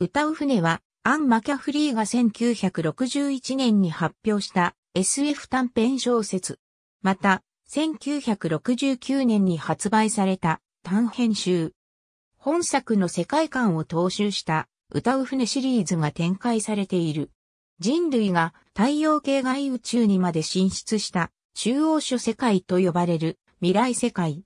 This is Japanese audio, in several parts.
歌う船は、アン・マキャフリーが1961年に発表した SF 短編小説。また、1969年に発売された短編集。本作の世界観を踏襲した歌う船シリーズが展開されている。人類が太陽系外宇宙にまで進出した中央諸世界と呼ばれる未来世界。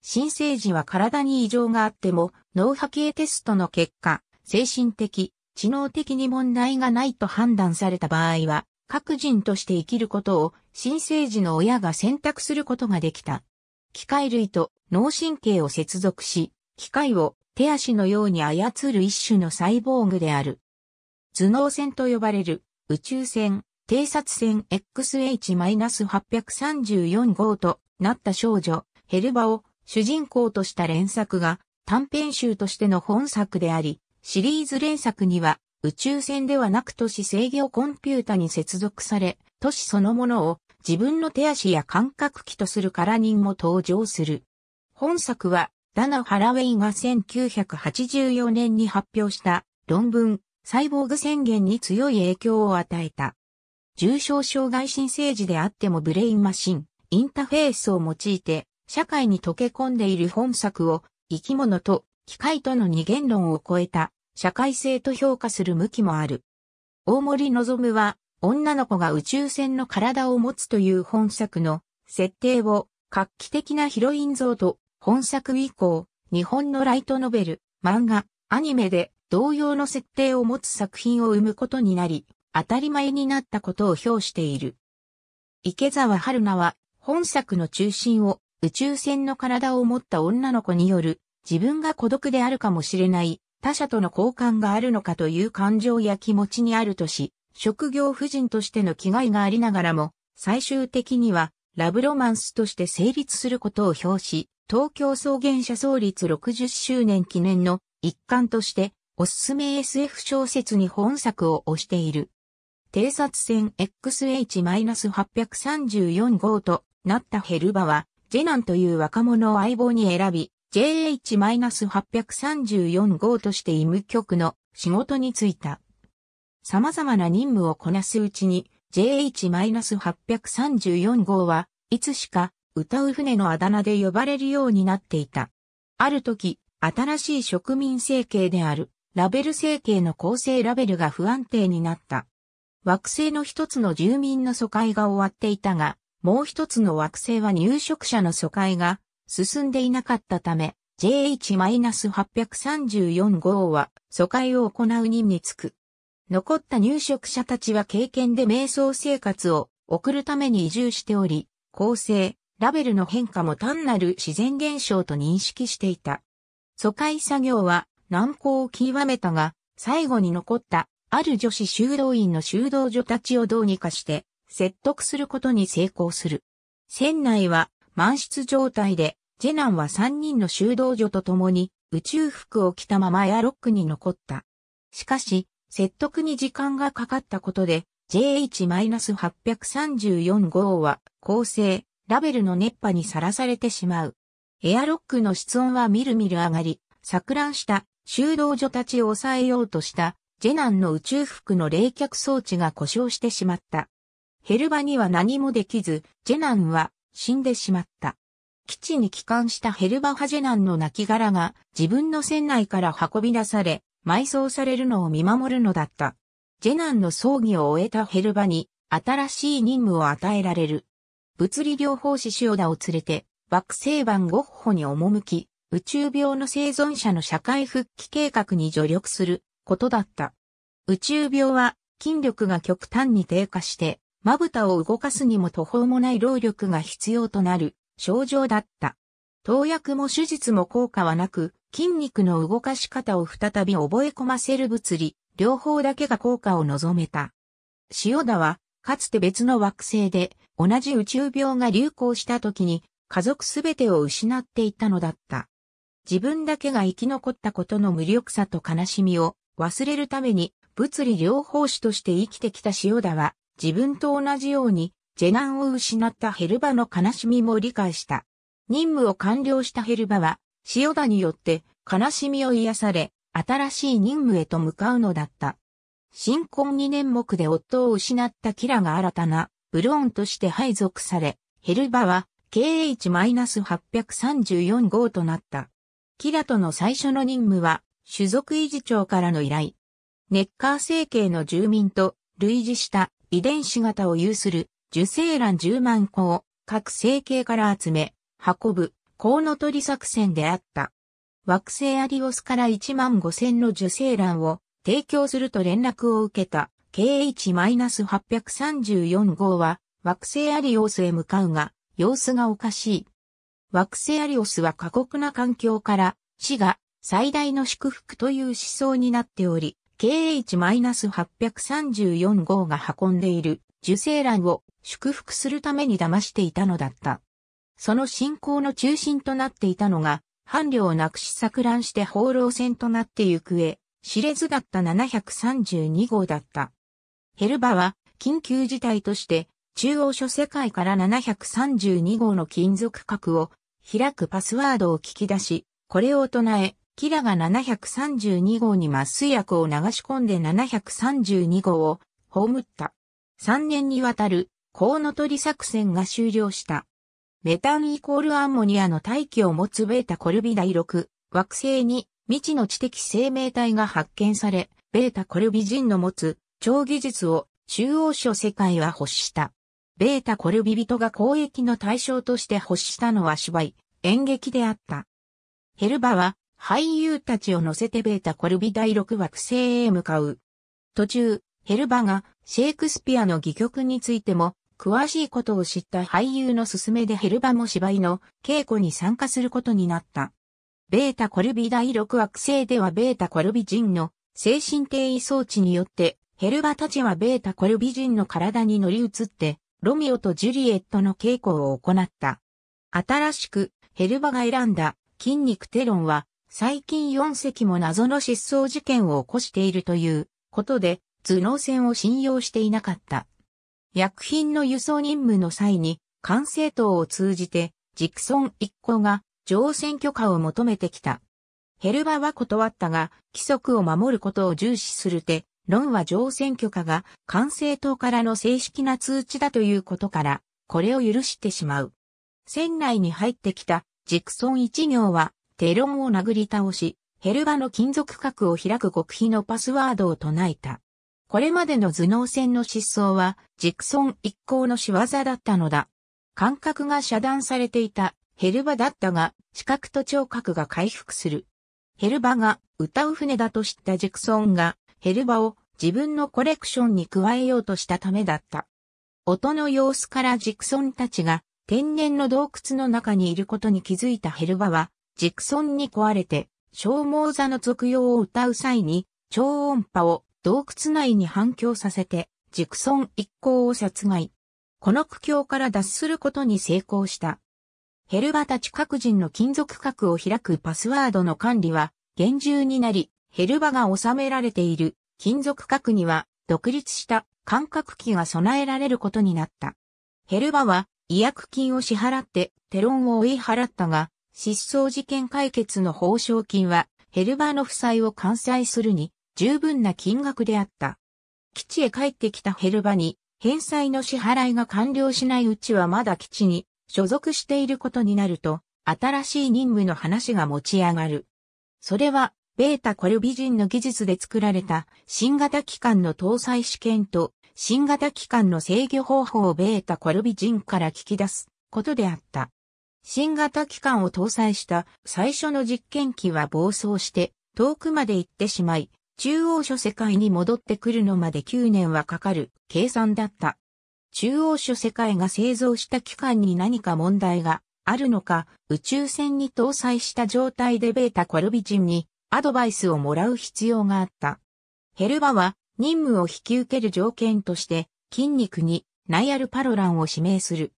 新生児は体に異常があっても脳波形テストの結果、精神的、知能的に問題がないと判断された場合は、各人として生きることを新生児の親が選択することができた。機械類と脳神経を接続し、機械を手足のように操る一種のサイボーグである。頭脳線と呼ばれる宇宙船、偵察船 XH-834 号となった少女、ヘルバを主人公とした連作が短編集としての本作であり、シリーズ連作には、宇宙船ではなく都市制御コンピュータに接続され、都市そのものを自分の手足や感覚器とするから人も登場する。本作は、ダナ・ハラウェイが1984年に発表した論文、サイボーグ宣言に強い影響を与えた。重症障害新生児であってもブレインマシン、インターフェースを用いて、社会に溶け込んでいる本作を、生き物と機械との二元論を超えた社会性と評価する向きもある。大森望は、女の子が宇宙船の体を持つという本作の設定を画期的なヒロイン像と本作以降、日本のライトノベル、漫画、アニメで同様の設定を持つ作品を生むことになり、当たり前になったことを表している。池沢春菜は本作の中心を宇宙船の体を持った女の子による自分が孤独であるかもしれない他者との交換があるのかという感情や気持ちにあるとし、職業婦人としての気概がありながらも、最終的には、ラブロマンスとして成立することを表し、東京草原社創立60周年記念の一環として、おすすめ SF 小説に本作を推している。偵察船 XH-834 号となったヘルバは、ジェナンという若者を相棒に選び、JH-834 号として医務局の仕事に就いた。様々な任務をこなすうちに JH-834 号はいつしか歌う船のあだ名で呼ばれるようになっていた。ある時、新しい植民政形であるラベル政形の構成ラベルが不安定になった。惑星の一つの住民の疎開が終わっていたが、もう一つの惑星は入植者の疎開が進んでいなかったため、JH-834 号は疎開を行う任につく。残った入植者たちは経験で瞑想生活を送るために移住しており、構成、ラベルの変化も単なる自然現象と認識していた。疎開作業は難航を極めたが、最後に残ったある女子修道院の修道女たちをどうにかして説得することに成功する。船内は満室状態で、ジェナンは3人の修道女と共に宇宙服を着たままエアロックに残った。しかし、説得に時間がかかったことで、JH-834 号は、恒星、ラベルの熱波にさらされてしまう。エアロックの室温はみるみる上がり、錯乱した修道女たちを抑えようとした、ジェナンの宇宙服の冷却装置が故障してしまった。ヘルバには何もできず、ジェナンは死んでしまった。基地に帰還したヘルバハジェナンの亡骸が自分の船内から運び出され、埋葬されるのを見守るのだった。ジェナンの葬儀を終えたヘルバに新しい任務を与えられる。物理療法士シオダを連れて、惑星版ゴッホに赴き、宇宙病の生存者の社会復帰計画に助力することだった。宇宙病は筋力が極端に低下してまぶたを動かすにも途方もない労力が必要となる症状だった。投薬も手術も効果はなく、筋肉の動かし方を再び覚え込ませる物理、両方だけが効果を望めた。塩田は、かつて別の惑星で、同じ宇宙病が流行した時に、家族すべてを失っていたのだった。自分だけが生き残ったことの無力さと悲しみを忘れるために、物理療法士として生きてきた塩田は、自分と同じように、ジェナンを失ったヘルバの悲しみも理解した。任務を完了したヘルバは、塩田によって悲しみを癒され、新しい任務へと向かうのだった。新婚2年目で夫を失ったキラが新たな、ブローンとして配属され、ヘルバは KH-834 号となった。キラとの最初の任務は、種族維持長からの依頼。ネッカー政系の住民と類似した遺伝子型を有する受精卵10万個を各成形から集め、運ぶ、コウノトリ作戦であった。惑星アリオスから1万5千の受精卵を提供すると連絡を受けた KH-834 号は惑星アリオスへ向かうが様子がおかしい。惑星アリオスは過酷な環境から死が最大の祝福という思想になっており、KH-834 号が運んでいる受精卵を祝福するために騙していたのだった。その信仰の中心となっていたのが、伴侶をなくし錯乱して放浪船となって行方、知れずだった732号だった。ヘルバは緊急事態として中央諸世界から732号の金属核を開くパスワードを聞き出し、これを唱え、キラが732号に麻酔薬を流し込んで732号を葬った。3年にわたるコウノトリ作戦が終了した。メタンイコールアンモニアの大気を持つベータコルビ第6惑星に未知の知的生命体が発見され、ベータコルビ人の持つ超技術を中央諸世界は欲した。ベータコルビ人が交易の対象として欲したのは芝居、演劇であった。ヘルバは俳優たちを乗せてベータコルビ第6惑星へ向かう。途中、ヘルバがシェイクスピアの戯曲についても詳しいことを知った俳優の勧めでヘルバも芝居の稽古に参加することになった。ベータコルビ第6惑星ではベータコルビ人の精神定位装置によってヘルバたちはベータコルビ人の体に乗り移ってロミオとジュリエットの稽古を行った。新しくヘルバが選んだ筋肉テロンは最近4隻も謎の失踪事件を起こしているということで、頭脳戦を信用していなかった。薬品の輸送任務の際に、管制塔を通じて、ジクソン一行が乗船許可を求めてきた。ヘルバは断ったが、規則を守ることを重視するて、ロンは乗船許可が管制塔からの正式な通知だということから、これを許してしまう。船内に入ってきたジクソン一行はテロンを殴り倒し、ヘルバの金属核を開く極秘のパスワードを唱えた。これまでの頭脳戦の失踪は、ジクソン一行の仕業だったのだ。感覚が遮断されていたヘルバだったが、視覚と聴覚が回復する。ヘルバが歌う船だと知ったジクソンが、ヘルバを自分のコレクションに加えようとしたためだった。音の様子からジクソンたちが天然の洞窟の中にいることに気づいたヘルバは、ジクソンに壊れて、消耗座の続用を歌う際に、超音波を洞窟内に反響させて、ジクソン一行を殺害。この苦境から脱することに成功した。ヘルバたち各人の金属核を開くパスワードの管理は厳重になり、ヘルバが収められている金属核には独立した感覚器が備えられることになった。ヘルバは違約金を支払ってテロンを追い払ったが、失踪事件解決の報奨金は、ヘルバーの負債を完済するに、十分な金額であった。基地へ帰ってきたヘルバに、返済の支払いが完了しないうちはまだ基地に所属していることになると、新しい任務の話が持ち上がる。それは、ベータコルビジンの技術で作られた新型機関の搭載試験と新型機関の制御方法をベータコルビジンから聞き出すことであった。新型機関を搭載した最初の実験機は暴走して遠くまで行ってしまい、中央諸世界に戻ってくるのまで9年はかかる計算だった。中央諸世界が製造した機関に何か問題があるのか、宇宙船に搭載した状態でベータ・コルビジンにアドバイスをもらう必要があった。ヘルバは任務を引き受ける条件として筋肉にナイアルパロランを指名する。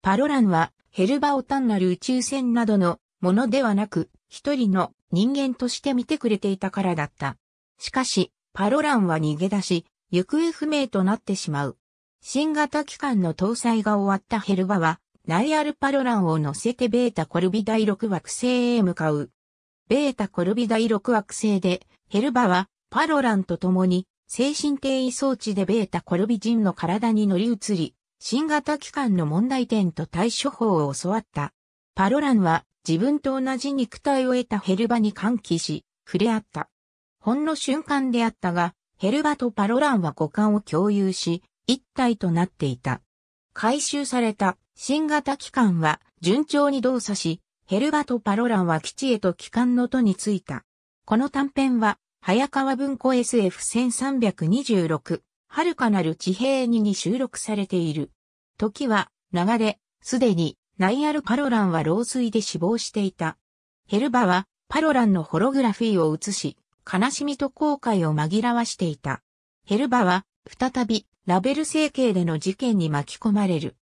パロランはヘルバを単なる宇宙船などのものではなく、一人の人間として見てくれていたからだった。しかし、パロランは逃げ出し、行方不明となってしまう。新型機関の搭載が終わったヘルバは、ナイアルパロランを乗せてベータコルビ第6惑星へ向かう。ベータコルビ第6惑星で、ヘルバはパロランと共に精神定位装置でベータコルビ人の体に乗り移り、新型機関の問題点と対処法を教わった。パロランは自分と同じ肉体を得たヘルバに歓喜し、触れ合った。ほんの瞬間であったが、ヘルバとパロランは五感を共有し、一体となっていた。回収された新型機関は順調に動作し、ヘルバとパロランは基地へと機関の都に着いた。この短編は、早川文庫 SF1326 遥かなる地平にに収録されている。時は流れ、すでにナイアル・パロランは老衰で死亡していた。ヘルバはパロランのホログラフィーを映し、悲しみと後悔を紛らわしていた。ヘルバは再びラベル整形での事件に巻き込まれる。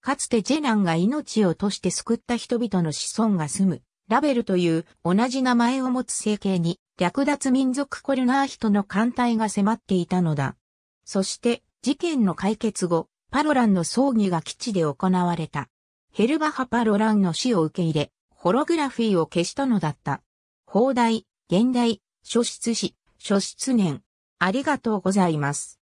かつてジェナンが命を落として救った人々の子孫が住む、ラベルという同じ名前を持つ整形に略奪民族コルナー人の艦隊が迫っていたのだ。そして、事件の解決後、パロランの葬儀が基地で行われた。ヘルバハ・パロランの死を受け入れ、ホログラフィーを消したのだった。放題、現代、初出死、初出年。ありがとうございます。